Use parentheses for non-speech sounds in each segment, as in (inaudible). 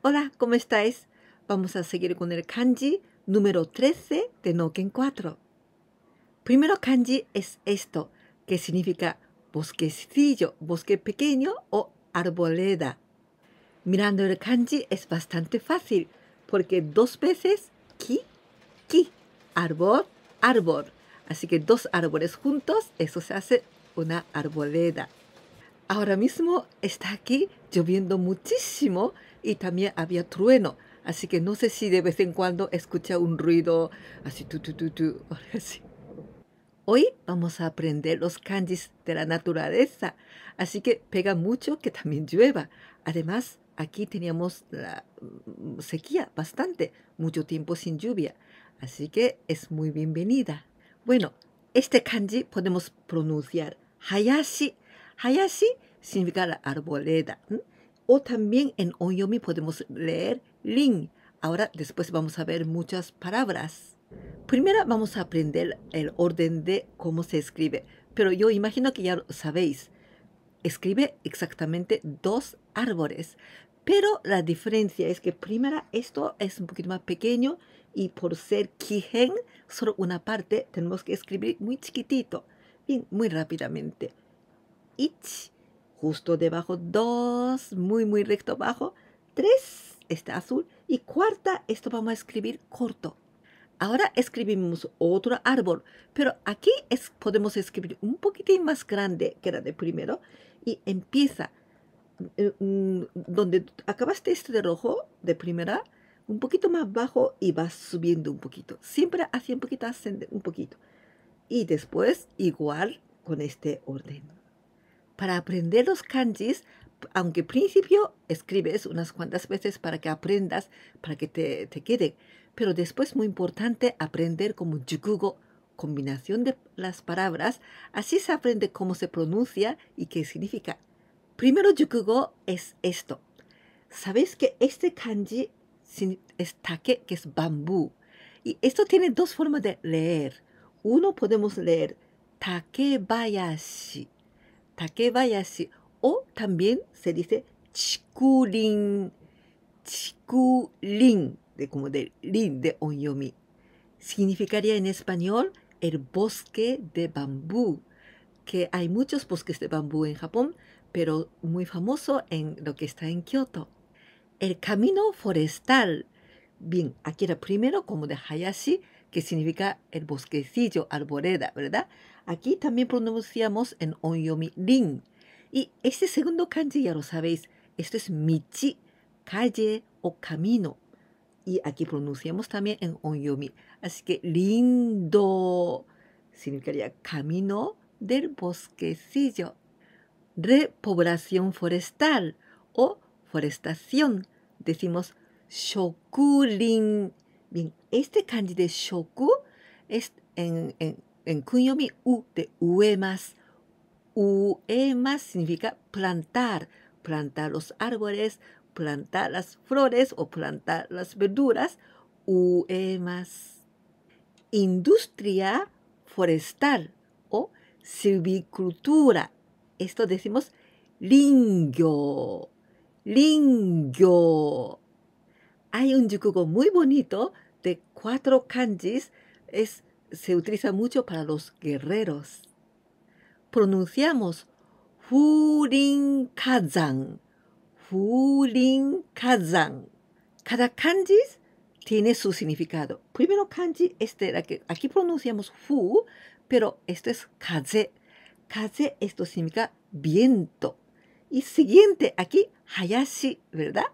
Hola, ¿cómo estáis? Vamos a seguir con el kanji número 13 de Noken 4. Primero kanji es esto, que significa bosquecillo, bosque pequeño o arboleda. Mirando el kanji es bastante fácil, porque dos veces ki, ki, árbol, árbol. Así que dos árboles juntos, eso se hace una arboleda. Ahora mismo está aquí lloviendo muchísimo y también había trueno. Así que no sé si de vez en cuando escucha un ruido así tu tu tu tu. (laughs) Así. Hoy vamos a aprender los kanjis de la naturaleza. Así que pega mucho que también llueva. Además, aquí teníamos la mm, mm, sequía bastante, mucho tiempo sin lluvia. Así que es muy bienvenida. Bueno, este kanji podemos pronunciar hayashi Hayashi significa la arboleda. O también en Onyomi podemos leer Lin. Ahora después vamos a ver muchas palabras. Primero vamos a aprender el orden de cómo se escribe, pero yo imagino que ya lo sabéis. Escribe exactamente dos árboles, pero la diferencia es que primero esto es un poquito más pequeño y por ser kigen, solo una parte, tenemos que escribir muy chiquitito y muy rápidamente justo debajo dos, muy muy recto abajo, tres está azul y cuarta, esto vamos a escribir corto. Ahora escribimos otro árbol, pero aquí es, podemos escribir un poquitín más grande que era de primero y empieza mm, mm, donde acabaste este de rojo de primera, un poquito más bajo y vas subiendo un poquito. Siempre hacia un poquito un poquito. Y después igual con este orden. Para aprender los kanjis, aunque principio escribes unas cuantas veces para que aprendas, para que te, quede, pero después muy importante aprender como jukugo, combinación de las palabras, así se aprende cómo se pronuncia y qué significa. Primero jukugo es esto. Sabes que este kanji es take, que es bambú? Y esto tiene dos formas de leer. Uno podemos leer takebayashi Takebayashi, o también se dice chikulin, chikulin, de como de Rin de onyomi. Significaría en español el bosque de bambú, que hay muchos bosques de bambú en Japón, pero muy famoso en lo que está en Kioto. El camino forestal. Bien, aquí era primero como de hayashi, que significa el bosquecillo, arboreda, ¿verdad? Aquí también pronunciamos en onyomi rin. Y este segundo kanji ya lo sabéis. Esto es michi, calle o camino. Y aquí pronunciamos también en onyomi. Así que lindo significaría camino del bosquecillo. Repoblación forestal o forestación. Decimos shokurin. Bien, este kanji de shoku es en, en en kunyomi u de uemas. Uemas significa plantar, plantar los árboles, plantar las flores o plantar las verduras. Uemas. Industria forestal o silvicultura. Esto decimos lingyo. Lingyo. Hay un yukugo muy bonito de cuatro kanjis. Es se utiliza mucho para los guerreros. Pronunciamos Hurin Kazan. Kazan. Cada kanji tiene su significado. Primero kanji, este, aquí pronunciamos fu, pero esto es kaze. Kaze, esto significa viento. Y siguiente, aquí hayashi, ¿verdad?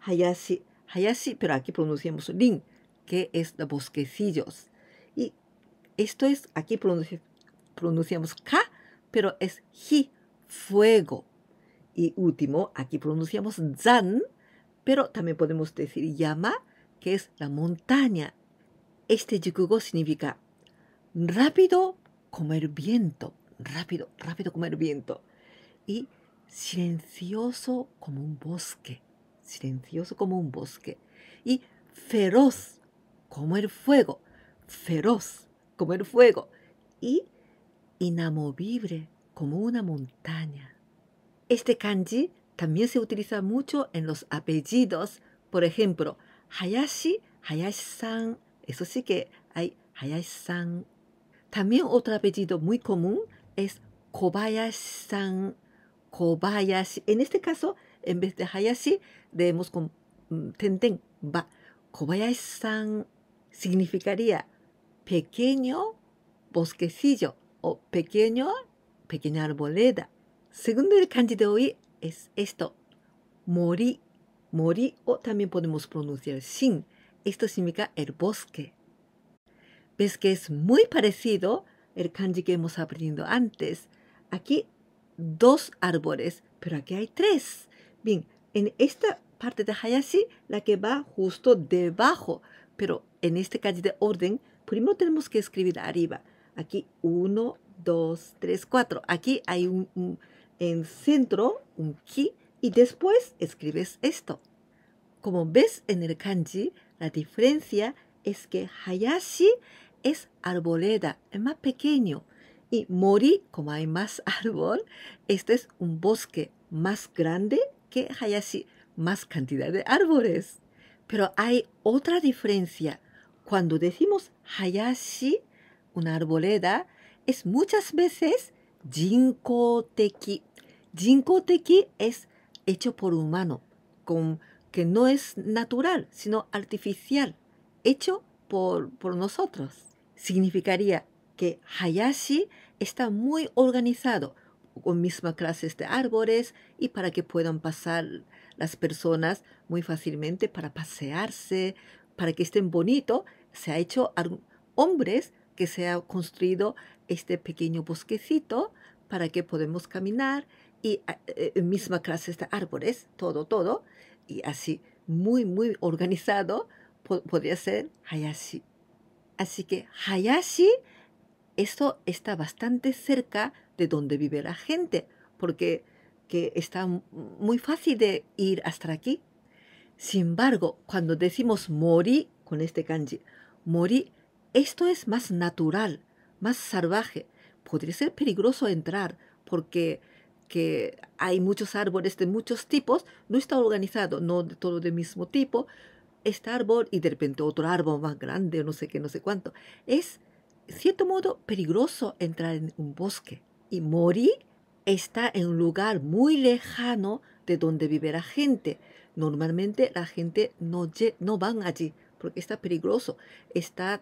Hayashi, hayashi, pero aquí pronunciamos rin, que es bosquecillos. Esto es, aquí pronunciamos ka, pero es Hi, fuego. Y último, aquí pronunciamos Zan, pero también podemos decir llama, que es la montaña. Este yukugo significa rápido como el viento, rápido, rápido como el viento. Y silencioso como un bosque, silencioso como un bosque. Y feroz como el fuego, feroz como el fuego, y inamovible como una montaña. Este kanji también se utiliza mucho en los apellidos, por ejemplo, Hayashi, Hayashi-san, eso sí que hay Hayashi-san. También otro apellido muy común es Kobayashi-san, Kobayashi. En este caso, en vez de Hayashi, debemos con ten-ten, mm, ba. Kobayashi-san significaría pequeño bosquecillo o pequeño, pequeña arboleda. Segundo el kanji de hoy es esto, mori. Mori o también podemos pronunciar sin Esto significa el bosque. Ves que es muy parecido el kanji que hemos aprendido antes. Aquí dos árboles, pero aquí hay tres. Bien, en esta parte de Hayashi, la que va justo debajo, pero en este kanji de orden Primero tenemos que escribir arriba. Aquí 1, 2, 3, 4. Aquí hay un, en centro un ki y después escribes esto. Como ves en el kanji, la diferencia es que hayashi es arboleda, es más pequeño. Y mori, como hay más (laughs) árbol, este es un bosque más grande que hayashi, más cantidad de árboles. Pero hay otra diferencia. Cuando decimos hayashi, una arboleda, es muchas veces jinkoteki. Jinkoteki es hecho por humano, con, que no es natural, sino artificial, hecho por, por nosotros. Significaría que hayashi está muy organizado, con mismas clases de árboles y para que puedan pasar las personas muy fácilmente para pasearse, para que estén bonito se ha hecho hombres que se ha construido este pequeño bosquecito para que podemos caminar y eh, eh, misma clase de árboles, todo, todo, y así muy, muy organizado podría ser hayashi. Así que hayashi, esto está bastante cerca de donde vive la gente, porque que está muy fácil de ir hasta aquí. Sin embargo, cuando decimos mori con este kanji, Mori, esto es más natural, más salvaje. Podría ser peligroso entrar porque hay muchos árboles de muchos tipos, no está organizado, no de todo del mismo tipo. Este árbol y de repente otro árbol más grande, no sé qué, no sé cuánto. Es, en cierto modo, peligroso entrar en un bosque. Y Mori está en un lugar muy lejano de donde vive la gente. Normalmente la gente no, no van allí porque está peligroso. Está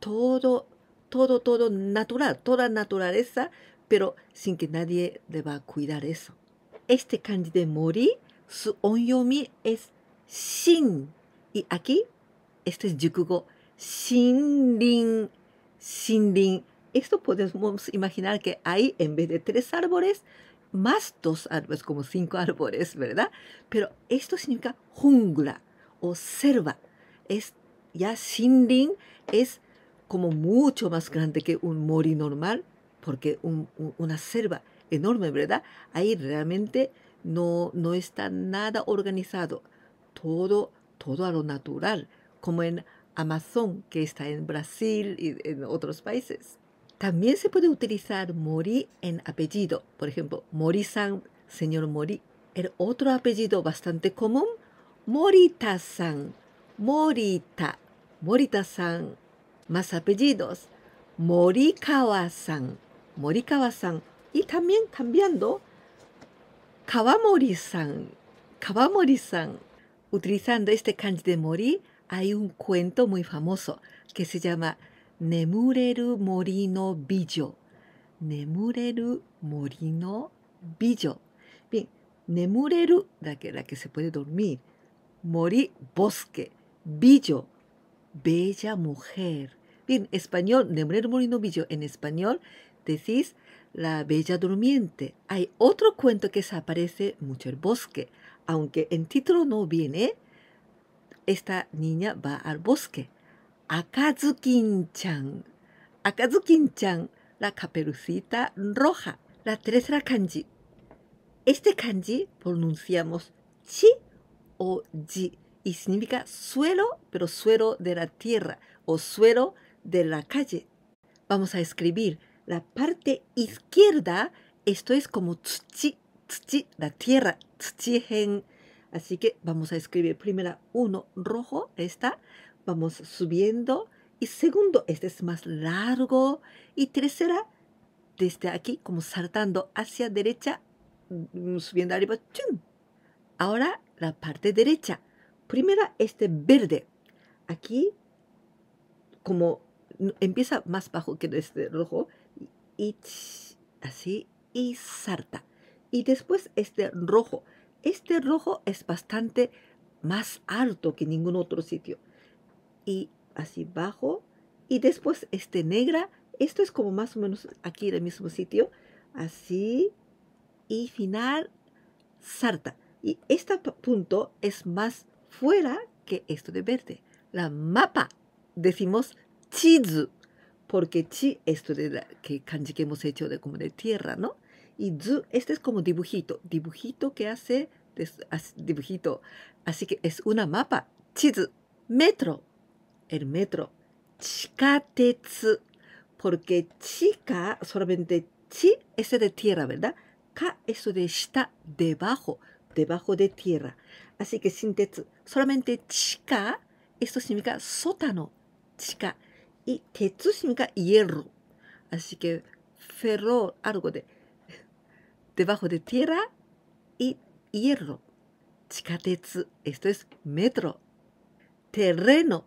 todo, todo, todo natural, toda naturaleza, pero sin que nadie deba cuidar eso. Este kanji de mori, su onyomi es shin. Y aquí, este es yukugo, shinrin, shinrin. Esto podemos imaginar que hay, en vez de tres árboles, más dos árboles, como cinco árboles, ¿verdad? Pero esto significa jungla o selva es ya Shinrin es como mucho más grande que un mori normal, porque un, una selva enorme, ¿verdad? Ahí realmente no, no está nada organizado, todo, todo a lo natural, como en Amazon, que está en Brasil y en otros países. También se puede utilizar mori en apellido, por ejemplo, Mori-san, señor Mori. El otro apellido bastante común, Morita-san Morita, Morita-san. Más apellidos, Morikawa-san, Morikawa-san. Y también cambiando, Kawamori-san, Kawamori-san. Utilizando este kanji de mori, hay un cuento muy famoso que se llama Nemureru Morino Billo. Nemureru Morino Billo. Bien, Nemureru, la que, la que se puede dormir. Mori, bosque. Billo, bella mujer. Bien, español, nombre molino Billo, en español decís la bella durmiente. Hay otro cuento que se aparece mucho el bosque, aunque en título no viene. Esta niña va al bosque. Akazukin-chan. la caperucita roja, la tercera kanji. Este kanji pronunciamos chi o ji y significa suelo, pero suelo de la tierra o suelo de la calle. Vamos a escribir la parte izquierda, esto es como tsuchi, tsuchi, la tierra, tsu-chi-hen. Así que vamos a escribir primera uno rojo, esta, vamos subiendo, y segundo, este es más largo, y tercera, desde aquí, como saltando hacia derecha, mm, subiendo arriba, Ahora la parte derecha, Primera, este verde. Aquí, como empieza más bajo que este rojo, y así, y salta. Y después este rojo. Este rojo es bastante más alto que ningún otro sitio. Y así bajo. Y después este negra. Esto es como más o menos aquí en el mismo sitio. Así. Y final, salta. Y este punto es más fuera que esto de verde. La mapa decimos chizu, porque chi, esto de la, que kanji que hemos hecho de como de tierra, ¿no? Y zu, este es como dibujito, dibujito que hace, dibujito. Así que es una mapa, chizu. Metro, el metro. Chikatetsu, porque chika solamente chi, es de tierra, ¿verdad? Ka, esto de está debajo, debajo de tierra. Así que s i n t e t s Solamente chica. Esto significa sótano. Chica. Y tetsu significa hierro. Así que ferro, algo de debajo de tierra y hierro. c h i c a t e t s u Esto es metro. Terreno.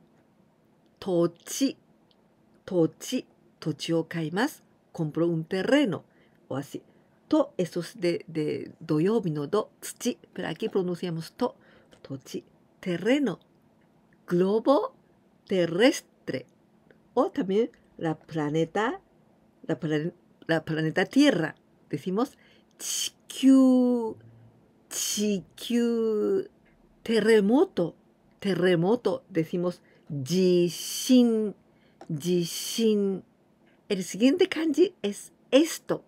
Tochi. Tochi. Tochi o kaimas, compro un terreno. O así. eso es de do, pero aquí pronunciamos to, Terreno, globo terrestre, o también la planeta, la, la planeta Tierra. Decimos chikyu, chikyu, terremoto, terremoto, decimos jishin, jishin. El siguiente kanji es esto.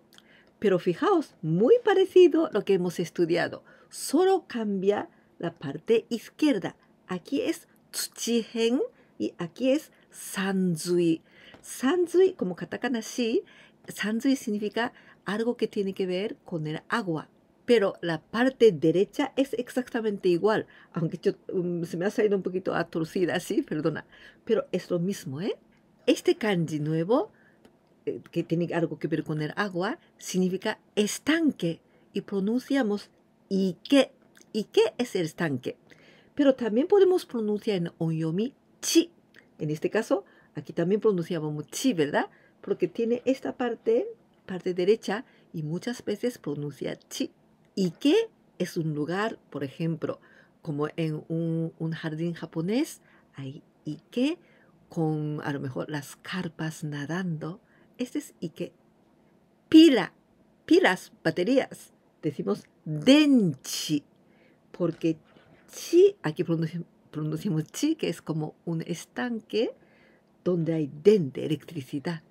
Pero fijaos, muy parecido a lo que hemos estudiado. Solo cambia la parte izquierda. Aquí es tsuchihen y aquí es sanzui. Sanzui, como katakana shi, sanzui significa algo que tiene que ver con el agua. Pero la parte derecha es exactamente igual, aunque mm, se me ha salido un poquito atorcida así, perdona. Pero es lo mismo, ¿eh? Este kanji nuevo eh, que tiene algo que ver con el agua, significa estanque y pronunciamos ike. Ike es el estanque? Pero también podemos pronunciar en onyomi chi. En este caso, aquí también pronunciamos chi, ¿verdad? Porque tiene esta parte, parte derecha, y muchas veces pronuncia chi. Ike es un lugar, por ejemplo, como en un, un jardín japonés, hay ike con a lo mejor las carpas nadando este es Ike. Pila, pilas, baterías. Decimos denchi, porque chi, aquí pronunciamos, chi, que es como un estanque donde hay den de electricidad.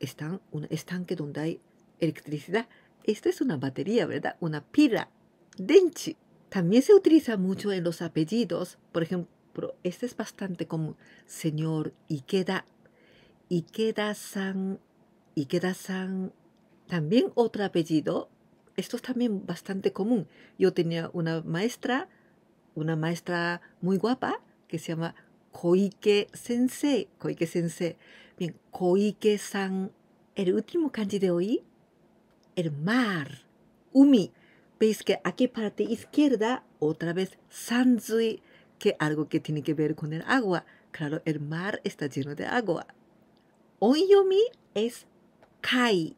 Están, un estanque donde hay electricidad. Esta es una batería, ¿verdad? Una pila, denchi. También se utiliza mucho en los apellidos. Por ejemplo, este es bastante común. Señor Ikeda. Ikeda-san Ikeda-san, también otro apellido, esto es también bastante común. Yo tenía una maestra, una maestra muy guapa que se llama Koike Sensei. Koike Sensei. Bien, Koike-san, el último kanji de hoy, el mar, umi. Veis que aquí parte izquierda, otra vez sanzui, que algo que tiene que ver con el agua. Claro, el mar está lleno de agua. Onyomi es kai,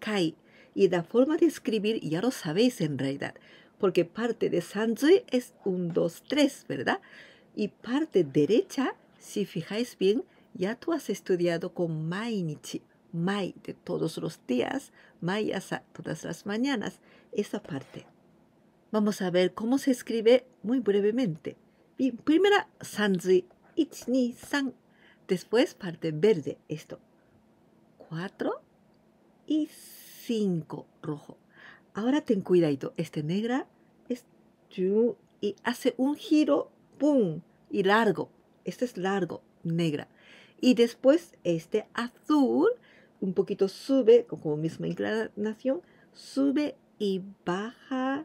kai. Y la forma de escribir ya lo sabéis en realidad, porque parte de sanzui es un, dos, tres, ¿verdad? Y parte derecha, si fijáis bien, ya tú has estudiado con mai-nichi. mai de todos los días, mai asa, todas las mañanas, esa parte. Vamos a ver cómo se escribe muy brevemente. primera sanzui, ichi, san. Después parte verde, esto. Cuatro, y 5 rojo. Ahora ten cuidado. este negra es y hace un giro, ¡pum! Y largo, este es largo, negra. Y después este azul, un poquito sube, como misma inclinación, sube y baja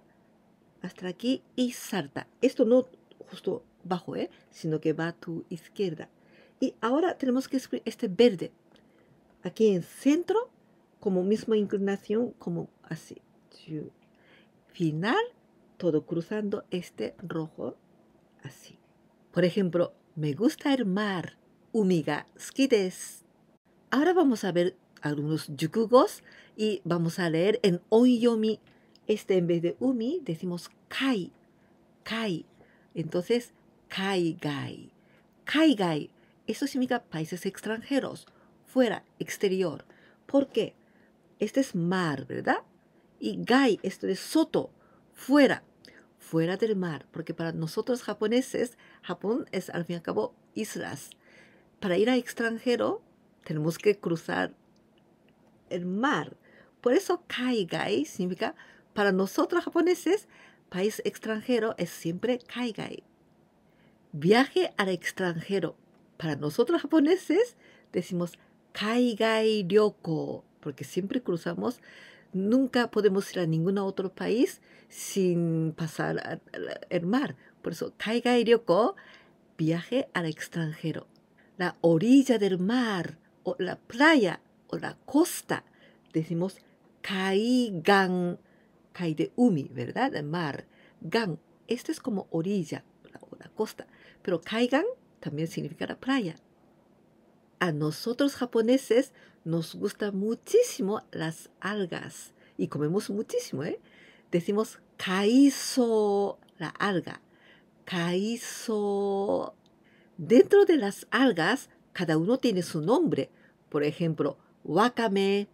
hasta aquí y salta. Esto no justo bajo, ¿eh? sino que va a tu izquierda. Y ahora tenemos que escribir este verde. Aquí en centro como misma inclinación como así. Final, todo cruzando este rojo así. Por ejemplo, me gusta el mar. Umiga skides. Ahora vamos a ver algunos yukugos y vamos a leer en onyomi. Este en vez de umi decimos kai. Kai. Entonces, kai Kai Kaigai. Eso significa países extranjeros, fuera, exterior. ¿Por qué? Este es mar, ¿verdad? Y gai, esto es soto, fuera, fuera del mar, porque para nosotros japoneses, Japón es al fin y al cabo islas. Para ir al extranjero, tenemos que cruzar el mar. Por eso kaigai significa, para nosotros japoneses, país extranjero es siempre kaigai. Viaje al extranjero. Para nosotros japoneses decimos kaigai ryoko porque siempre cruzamos, nunca podemos ir a ningún otro país sin pasar el mar. Por eso, kaigai Ryoko, viaje al extranjero. La orilla del mar, o la playa, o la costa, decimos Kaigan, Kai de Umi, ¿verdad? El mar. Gan, Esto es como orilla, o la costa. Pero Kaigan también significa la playa. A nosotros japoneses nos gustan muchísimo las algas y comemos muchísimo, ¿eh? Decimos caizo, la alga. Caizo. Dentro de las algas, cada uno tiene su nombre. Por ejemplo, wakame,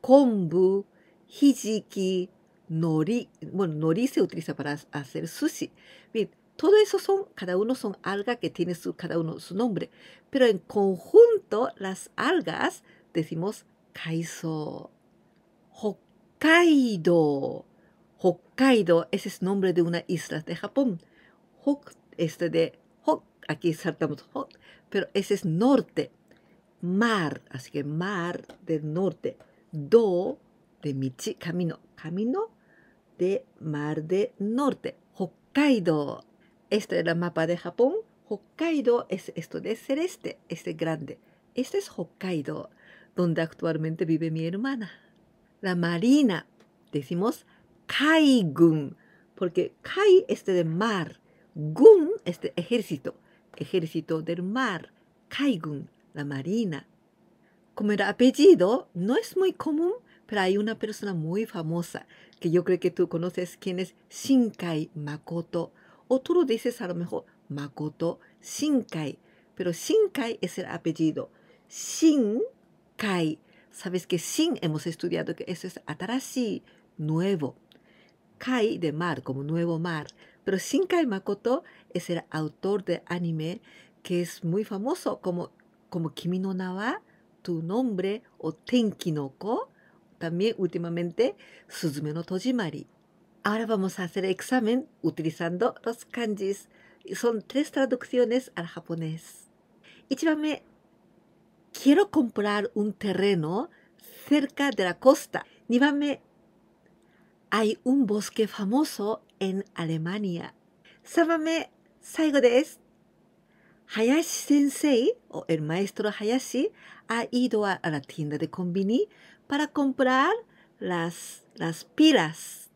kombu, hijiki, nori. Bueno, nori se utiliza para hacer sushi. Bien, todo eso son, cada uno son algas que tiene su, cada uno su nombre. Pero en conjunto, las algas decimos Kaiso. Hokkaido. Hokkaido, ese es nombre de una isla de Japón. Hok, este de Hok, aquí saltamos Hok, pero ese es norte. Mar, así que mar del norte. Do, de Michi, camino. Camino de mar de norte. Hokkaido. Este es el mapa de Japón. Hokkaido es esto de celeste, este grande. Este es Hokkaido donde actualmente vive mi hermana. La Marina, decimos Kaigun, porque Kai este de mar, Gun es ejército, ejército del mar, Kaigun, la Marina. Como el apellido no es muy común, pero hay una persona muy famosa que yo creo que tú conoces, quién es Shinkai Makoto. O tú lo dices a lo mejor Makoto Shinkai, pero Shinkai es el apellido. Shin kai. Sabes que sin hemos estudiado que eso es atarashi, nuevo. Kai de mar, como nuevo mar. Pero Shinkai Makoto es el autor de anime que es muy famoso como, como Kimi no Nawa, Tu Nombre o Tenki no Ko. También últimamente Suzume no Tojimari. Ahora vamos a hacer examen utilizando los kanjis. Son tres traducciones al japonés. 1 quiero comprar un terreno cerca de la costa. nívame hay un bosque famoso en Alemania. Sábame, saigo de es. Hayashi Sensei, o el maestro Hayashi, ha ido a, la tienda de Combini para comprar las, las pilas.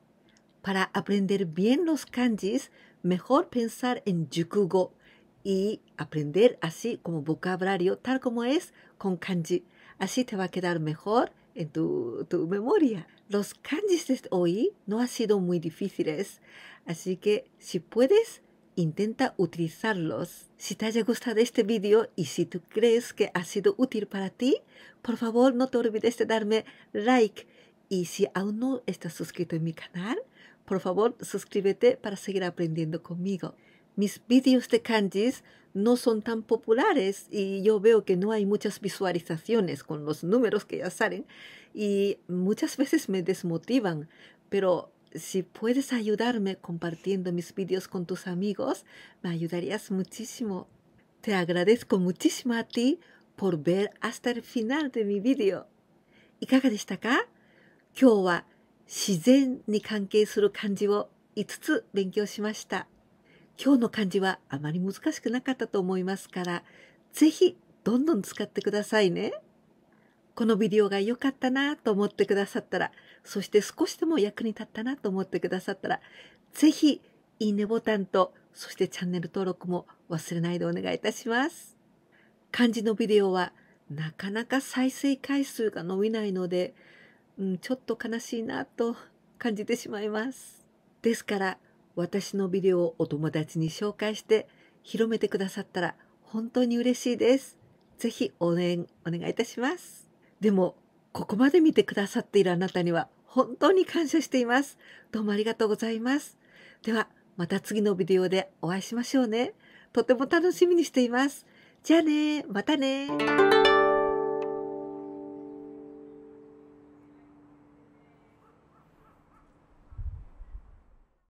Para aprender bien los kanjis, mejor pensar en yukugo y aprender así como vocabulario, tal como es con kanji. Así te va a quedar mejor en tu, memoria. Los kanjis de hoy no ha sido muy difíciles, así que si puedes, intenta utilizarlos. Si te haya gustado este vídeo y si tú crees que ha sido útil para ti, por favor no te olvides de darme like. Y si aún no estás suscrito en mi canal, por favor suscríbete para seguir aprendiendo conmigo mis vídeos de kanjis no son tan populares y yo veo que no hay muchas visualizaciones con los números que ya salen y muchas veces me desmotivan, pero si puedes ayudarme compartiendo mis vídeos con tus amigos, me ayudarías muchísimo. Te agradezco muchísimo a ti por ver hasta el final de mi vídeo. y 5つ勉強しました今日の漢字はあまり難しくなかったと思いますから、ぜひどんどん使ってくださいね。このビデオが良かったなと思ってくださったら、そして少しでも役に立ったなと思ってくださったら、ぜひいいねボタンと、そしてチャンネル登録も忘れないでお願いいたします。漢字のビデオはなかなか再生回数が伸びないので、うん、ちょっと悲しいなと感じてしまいます。ですから、私のビデオをお友達に紹介して広めてくださったら本当に嬉しいです。ぜひ応援お願いいたします。でも、ここまで見てくださっているあなたには本当に感謝しています。どうもありがとうございます。では、また次のビデオでお会いしましょうね。とても楽しみにしています。じゃあねまたね